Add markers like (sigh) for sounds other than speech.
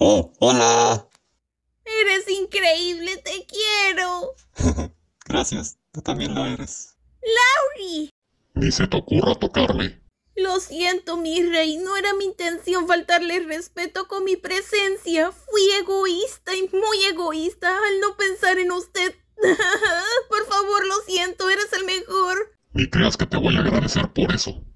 Oh, hola. Eres increíble, te quiero. (laughs) Gracias, tú también lo eres. ¡Lauri! Ni se te ocurra tocarme. Lo siento, mi rey, no era mi intención faltarle respeto con mi presencia. Fui egoísta y muy egoísta al no pensar en usted. (laughs) por favor, lo siento, eres el mejor. Ni creas que te voy a agradecer por eso.